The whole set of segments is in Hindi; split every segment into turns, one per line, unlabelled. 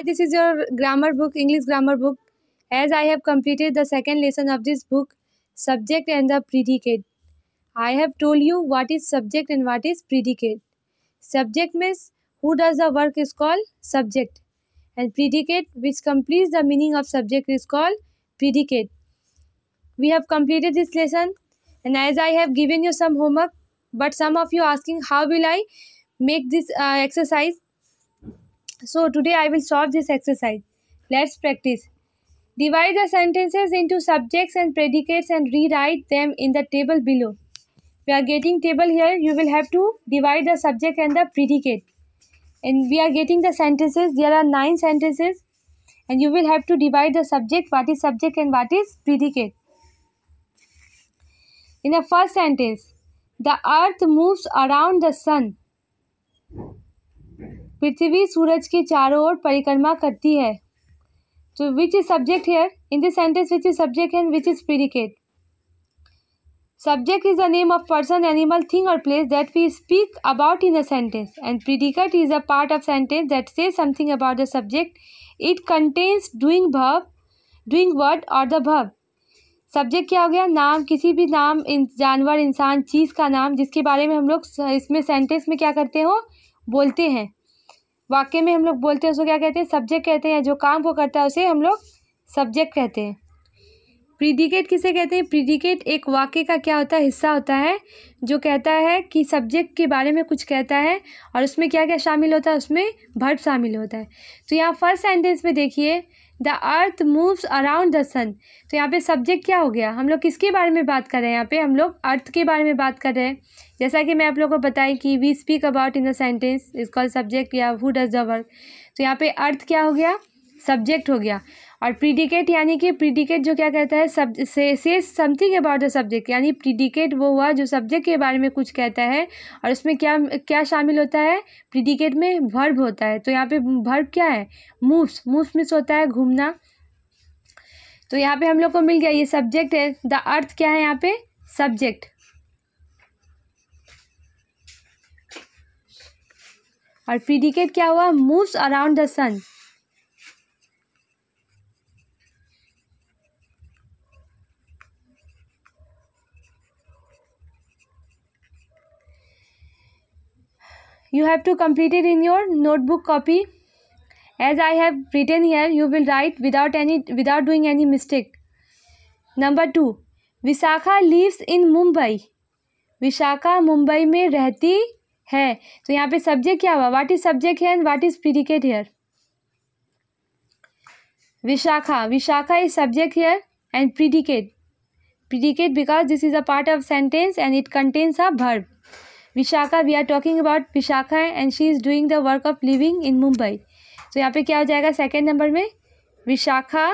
Hi, this is your grammar book, English grammar book. As I have completed the second lesson of this book, subject and the predicate. I have told you what is subject and what is predicate. Subject means who does the work is called subject. And predicate which completes the meaning of subject is called predicate. We have completed this lesson and as I have given you some homework but some of you asking how will I make this uh, exercise so today I will solve this exercise. Let's practice. Divide the sentences into subjects and predicates and rewrite them in the table below. We are getting table here. You will have to divide the subject and the predicate. And we are getting the sentences. There are nine sentences. And you will have to divide the subject, what is subject and what is predicate. In the first sentence, the earth moves around the sun. पृथ्वी सूरज के चारों ओर परिक्रमा करती है तो which is subject here in this sentence which is subject and which is predicate subject is the name of person animal thing और place that we speak about in a sentence and predicate is a part of sentence that say something about the subject it contains doing भव डूइंग वर्ड और द भव सब्जेक्ट क्या हो गया नाम किसी भी नाम इन जानवर इंसान चीज़ का नाम जिसके बारे में हम लोग इसमें सेंटेंस में क्या करते हो बोलते हैं वाक्य में हम लोग बोलते हैं उसको क्या कहते हैं सब्जेक्ट कहते हैं जो काम को करता है उसे हम लोग सब्जेक्ट कहते हैं प्रीडिकेट किसे कहते हैं प्रीडिकेट एक वाक्य का क्या होता है हिस्सा होता है जो कहता है कि सब्जेक्ट के बारे में कुछ कहता है और उसमें क्या क्या शामिल होता है उसमें भर्ब शामिल होता है तो यहाँ फर्स्ट सेंटेंस में देखिए the earth moves around the sun तो यहाँ पे सब्जेक्ट क्या हो गया हम लोग किसके बारे में बात कर रहे हैं यहाँ पे हम लोग अर्थ के बारे में बात कर रहे हैं जैसा कि मैं आप लोगों को बताई कि we speak about in the sentence is call subject या हु डज द वर्क तो यहाँ पे अर्थ क्या हो गया सब्जेक्ट हो गया और प्रीडिकेट यानी कि प्रीडिकेट जो क्या कहता है सब से say something about the subject यानी प्रीडिकेट वो हुआ जो सब्जेक्ट के बारे में कुछ कहता है और उसमें क्या क्या शामिल होता है प्रीडिकेट में भर्ब होता है तो यहाँ पे भर्ब क्या है मूव्स मूव्स मिस होता है घूमना तो यहाँ पे हम लोग को मिल गया ये सब्जेक्ट है द अर्थ क्या है यहाँ पे सब्जेक्ट और प्रीडिकेट क्या हुआ moves around the sun you have to complete it in your notebook copy as i have written here you will write without any without doing any mistake number 2 Vishakha lives in mumbai Vishakha Mumbai में रहती है तो यहाँ पे सब्जेक्ट क्या हुआ व्हाट इज सब्जेक्ट है and what is predicate here Vishakha Vishakha is subject here and predicate predicate because this is a part of sentence and it contains a verb Vishakha we are talking about Vishakha and she is doing the work of living in Mumbai तो यहाँ पे क्या हो जाएगा सेकेंड नंबर में Vishakha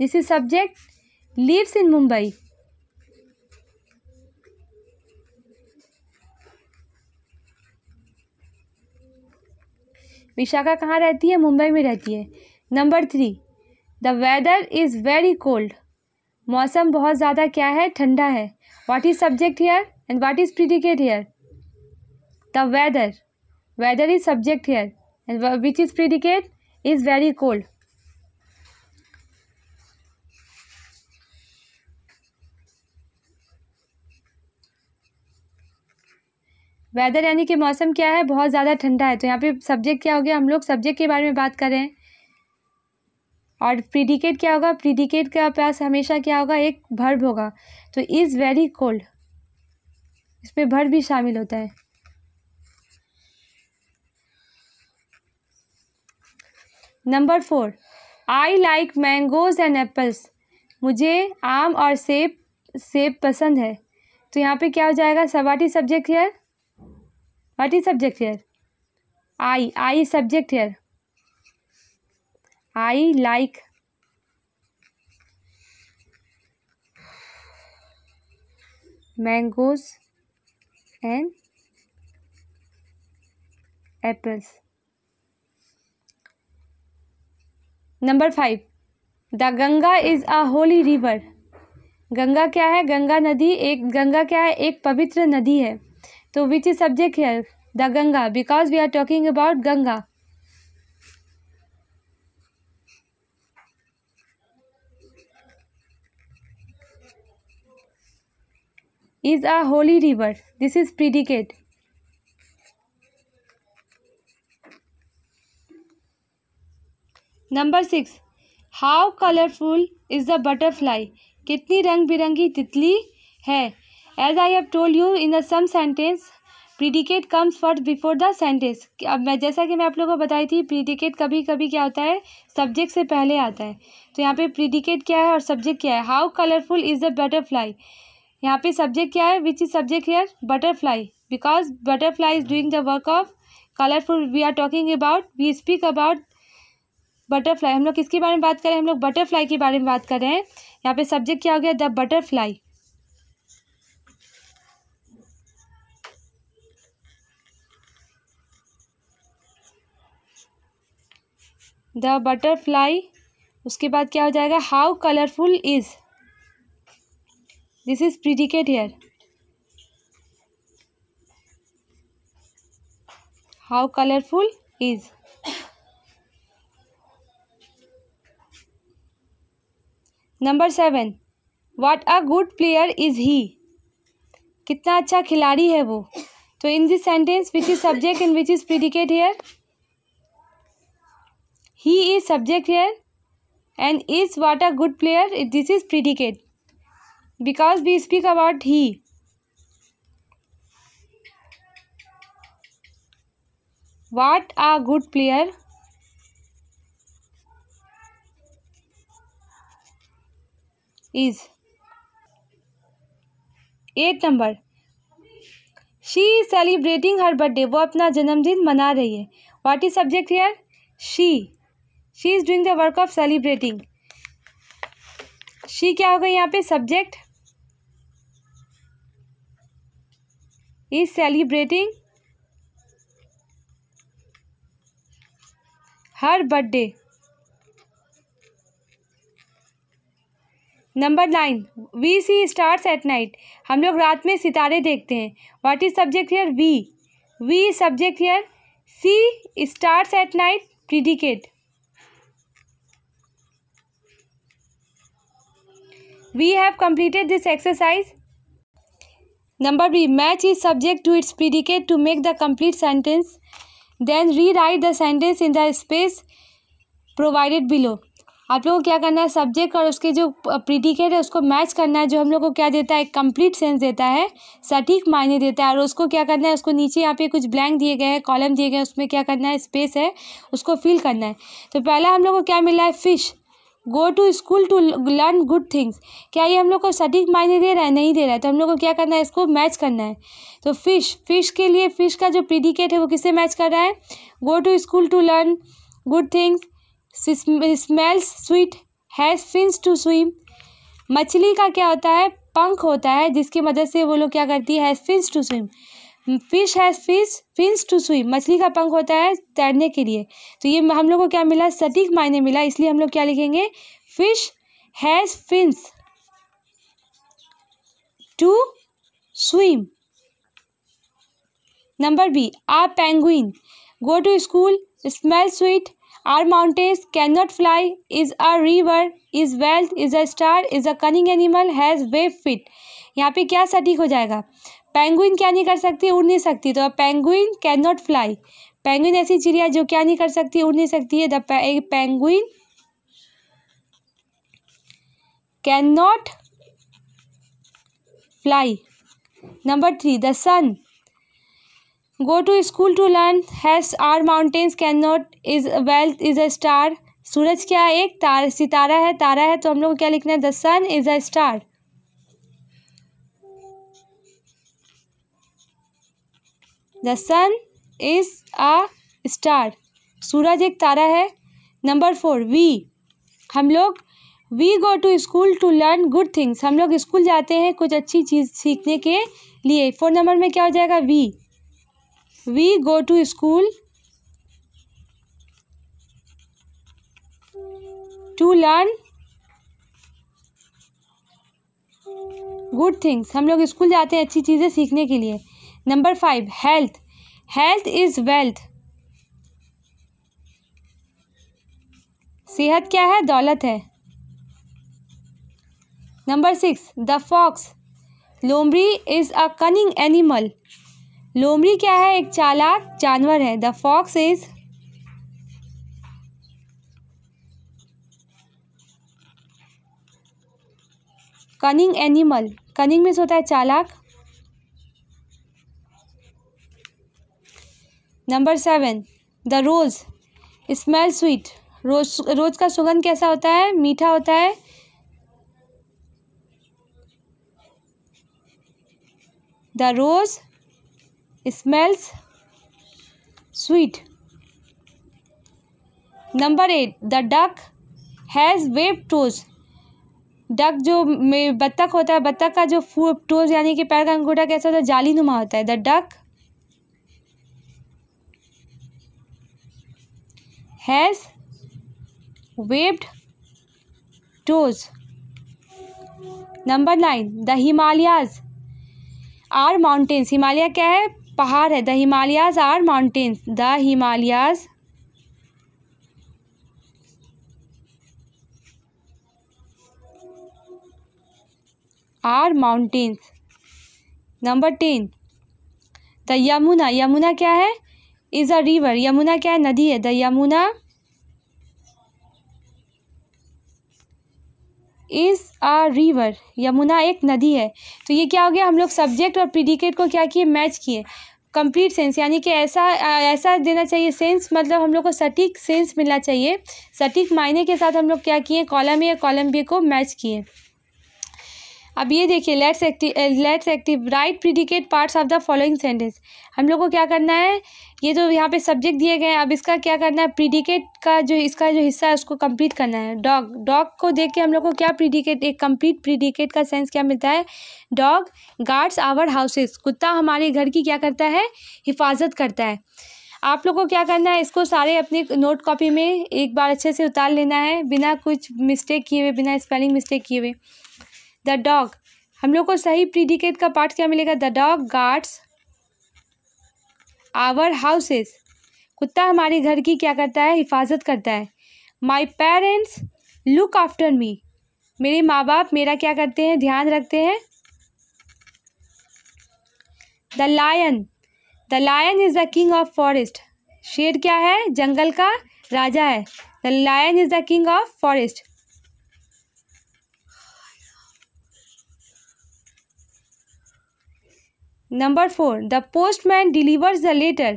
this is subject lives in Mumbai Vishakha कहाँ रहती है मुंबई में रहती है number three the weather is very cold मौसम बहुत ज़्यादा क्या है ठंडा है what is subject here and what is predicate here the weather weather is subject here and which is predicate is very cold weather यानी कि मौसम क्या है बहुत ज़्यादा ठंडा है तो यहाँ पे सब्जेक्ट क्या हो गया हम लोग सब्जेक्ट के बारे में बात कर रहे हैं और प्रिडिकेट क्या होगा प्रीडिकेट का पास हमेशा क्या होगा एक भर्ब होगा तो इज़ वेरी कोल्ड इसमें भर्ब भी शामिल होता है number four I like mangoes and apples मुझे आम और सेब सेब पसंद है तो यहाँ पे क्या हो जाएगा सब what is subject here what is subject here I I subject here I like mangoes and apples number five the Ganga is a holy river Ganga क्या है गंगा नदी एक गंगा क्या है एक पवित्र नदी है तो which is subject here the Ganga because we are talking about Ganga is a holy river this is predicate number six how colourful is the butterfly कितनी रंग बिरंगी तितली है as I have told you in the same sentence predicate comes first before the sentence अब मैं जैसा कि मैं आप लोगों को बताई थी प्रीडिकेट कभी कभी क्या होता है सब्जेक्ट से पहले आता है तो यहाँ पे प्रीडिकेट क्या है और सब्जेक्ट क्या है how colourful is the butterfly यहाँ पे सब्जेक्ट क्या है which is subject here butterfly because butterfly is doing the work of colourful we are talking about we speak about butterfly हम लोग किसके बारे में बात करें हम लोग बटरफ्लाई के बारे में बात कर रहे हैं यहाँ पे सब्जेक्ट क्या हो गया द बटरफ्लाई द बटरफ्लाई उसके बाद क्या हो जाएगा how colourful is this is predicate here how colourful is number seven what a good player is he कितना अच्छा खिलाड़ी है वो तो in this sentence which is subject in which is predicate here he is subject here and is what a good player this is predicate विकास बीसपी का what he what a good player is at number she is celebrating her birthday वो अपना जन्मदिन मना रही है what is subject here she she is doing the work of celebrating she क्या हो गई यहाँ पे subject is celebrating her birthday number nine we see stars at night हम लोग रात में सितारे देखते हैं what is subject here we we subject here see stars at night predicate we have completed this exercise number B match is subject to its its to make the the sentence then rewrite the sentence in the space provided below आप लोगों को क्या करना है सब्जेक्ट और उसके जो प्रीडिकेट है उसको मैच करना है जो हम लोग को क्या देता है एक कम्प्लीट सेंस देता है सटीक मायने देता है और उसको क्या करना है उसको नीचे यहाँ पे कुछ ब्लैंक दिए गए हैं कॉलम दिए गए हैं उसमें क्या करना है स्पेस है उसको फिल करना है तो पहला हम लोग को क्या मिला है fish go to school to learn good things क्या ये हम लोग को सटीक मायने दे रहा है नहीं दे रहा है तो हम लोग को क्या करना है इसको मैच करना है तो फिश फिश के लिए फिश का जो प्रीडिकेट है वो किससे मैच कर रहा है go to school to learn good things smells sweet has fins to swim मछली का क्या होता है पंख होता है जिसकी मदद से वो लोग क्या करती है has fins to swim fish has fish fins to swim मछली का पंख होता है तैरने के लिए तो ये हम लोग को क्या मिला सटीक मायने मिला इसलिए हम लोग क्या लिखेंगे fish has fins to swim number B a penguin go to school smell sweet are mountains can not fly is a river is wealth is a star is a cunning animal has वे फिट यहाँ पे क्या सटीक हो जाएगा पेंगुइन क्या नहीं कर सकती उड़ नहीं सकती तो penguin can not fly penguin ऐसी चिड़िया जो क्या नहीं कर सकती उड़ नहीं सकती है the penguin can not fly number three the sun to school to learn learn are mountains can not is wealth is a star सूरज क्या है एक तार सितारा है तारा है तो हम लोग क्या लिखना है the sun is a star the sun is a star सूरज एक तारा है नंबर फोर वी हम लोग we go to school to learn good things हम लोग स्कूल जाते हैं कुछ अच्छी चीज़ सीखने के लिए फोर नंबर में क्या हो जाएगा we we go to school to learn good things हम लोग स्कूल जाते हैं अच्छी चीज़ें सीखने के लिए number five health health is wealth सेहत क्या है दौलत है नंबर सिक्स द फॉक्स लोमड़ी इज़ अ कनिंग एनिमल लोमड़ी क्या है एक चालाक जानवर है the fox is cunning animal cunning means होता है चालाक number seven the rose smell sweet rose rose का सुगंध कैसा होता है मीठा होता है the rose smells sweet number eight the duck has web toes duck जो बत्तख होता है बत्तख का जो टोज यानी कि पैर का अंगूठा कैसा होता है जाली नुमा होता है the duck has webbed toes number nine the Himalayas are mountains Himalaya क्या है पहाड़ है the Himalayas are mountains the Himalayas are mountains number ten the Yamuna Yamuna क्या है इज़ अ रिवर यमुना क्या है नदी है the Yamuna is a river Yamuna एक नदी है तो ये क्या हो गया हम लोग सब्जेक्ट और प्रीडिकेट को क्या किए मैच किए कंप्लीट सेंस यानी कि ऐसा ऐसा देना चाहिए सेंस मतलब हम लोग को सटीक सेंस मिलना चाहिए सटीक मायने के साथ हम लोग क्या किए कॉलम ए कॉलम बी को मैच किए अब ये देखिए let's active let's active write predicate parts of the following sentence हम लोग को क्या करना है ये जो यहाँ पे सब्जेक्ट दिए गए हैं अब इसका क्या करना है प्रिडिकेट का जो इसका जो हिस्सा है उसको कंप्लीट करना है डॉग डॉग को देख के हम लोग को क्या प्रिडिकेट एक कंप्लीट प्रिडिकेट का सेंस क्या मिलता है डॉग गार्ड्स आवर हाउसेस कुत्ता हमारे घर की क्या करता है हिफाजत करता है आप लोग को क्या करना है इसको सारे अपनी नोट कॉपी में एक बार अच्छे से उतार लेना है बिना कुछ मिस्टेक किए हुए बिना स्पेलिंग मिस्टेक किए हुए द डॉग हम लोग को सही प्रीडिकेट का पार्ट क्या मिलेगा the dog guards our houses कुत्ता हमारे घर की क्या करता है हिफाजत करता है my parents look after me मेरे माँ बाप मेरा क्या करते हैं ध्यान रखते हैं the lion the lion is the king of forest शेर क्या है जंगल का राजा है the lion is the king of forest number four the postman delivers the letter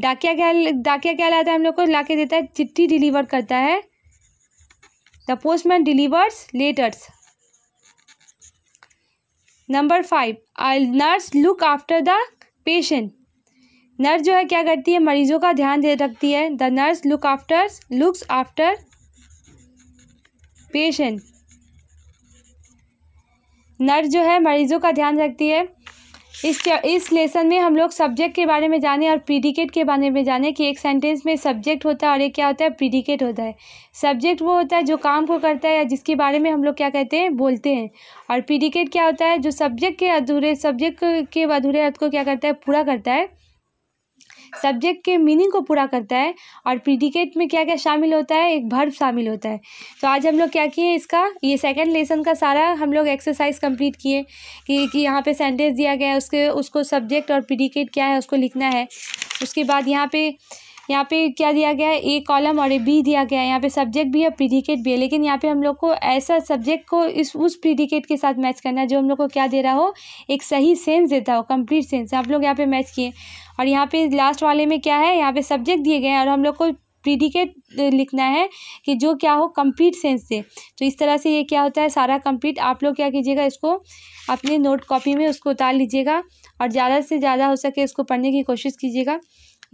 डाकिया क्या डाकिया क्या लाता है हम लोग को ला के देता है चिट्ठी डिलीवर करता है the postman delivers letters number five nurse look after the patient nurse जो है क्या करती है मरीजों का ध्यान दे रखती है the nurse look after looks after patient nurse जो है मरीजों का ध्यान रखती है इस इस लेसन में हम लोग सब्जेक्ट के बारे में जाने और प्रीडिकेट के बारे में जाने कि एक सेंटेंस में सब्जेक्ट होता है और एक क्या होता है प्रीडिकेट होता है सब्जेक्ट वो होता है जो काम को करता है या जिसके बारे में हम लोग क्या कहते हैं बोलते हैं और प्रीडिकेट क्या होता है जो सब्जेक्ट के अधूरे सब्जेक्ट के अधूरे अर्थ को क्या करता है पूरा करता है सब्जेक्ट के मीनिंग को पूरा करता है और प्रीडिकेट में क्या क्या शामिल होता है एक भर्व शामिल होता है तो आज हम लोग क्या किए इसका ये सेकेंड लेसन का सारा हम लोग एक्सरसाइज कंप्लीट किए कि कि यहाँ पे सेंटेंस दिया गया है उसके उसको सब्जेक्ट और प्रीडिकेट क्या है उसको लिखना है उसके बाद यहाँ पे यहाँ पे क्या दिया गया है ए कॉलम और ए बी दिया गया है यहाँ पे सब्जेक्ट भी है प्रीडिकेट भी है लेकिन यहाँ पे हम लोग को ऐसा सब्जेक्ट को इस उस प्रीडिकेट के साथ मैच करना है जो हम लोग को क्या दे रहा हो एक सही सेंस देता हो कंप्लीट सेंस आप लोग यहाँ पे मैच किए और यहाँ पे लास्ट वाले में क्या है यहाँ पे सब्जेक्ट दिए गए हैं और हम लोग को प्रीडिकेट लिखना है कि जो क्या हो कंप्लीट सेंस दे तो इस तरह से ये क्या होता है सारा कंप्लीट आप लोग क्या कीजिएगा इसको अपने नोट कॉपी में उसको उतार लीजिएगा और ज़्यादा से ज़्यादा हो सके इसको पढ़ने की कोशिश कीजिएगा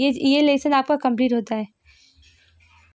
ये ये लेसन आपका कंप्लीट होता है